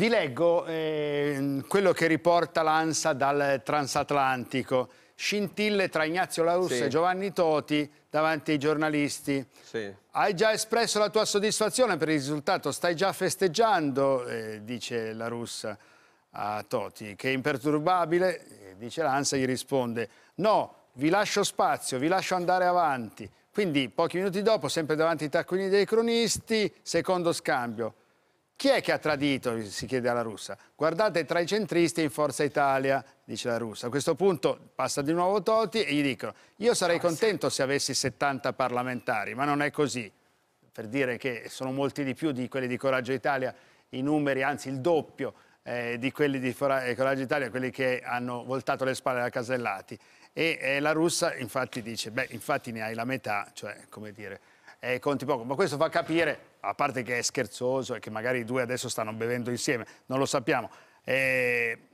Vi leggo eh, quello che riporta l'ANSA dal transatlantico. Scintille tra Ignazio La Russa sì. e Giovanni Toti davanti ai giornalisti. Sì. Hai già espresso la tua soddisfazione per il risultato, stai già festeggiando, eh, dice La Russa a Toti, che è imperturbabile, eh, dice l'Ansa, gli risponde no, vi lascio spazio, vi lascio andare avanti. Quindi pochi minuti dopo, sempre davanti ai taccuini dei cronisti, secondo scambio. Chi è che ha tradito? Si chiede alla russa. Guardate tra i centristi in Forza Italia, dice la russa. A questo punto passa di nuovo Toti e gli dicono: Io sarei ah, contento se avessi 70 parlamentari, ma non è così. Per dire che sono molti di più di quelli di Coraggio Italia, i numeri, anzi il doppio eh, di quelli di eh, Coraggio Italia, quelli che hanno voltato le spalle alla Casellati. E eh, la russa, infatti, dice: Beh, infatti ne hai la metà, cioè, come dire eh, conti poco. Ma questo fa capire, a parte che è scherzoso e che magari i due adesso stanno bevendo insieme, non lo sappiamo. Eh,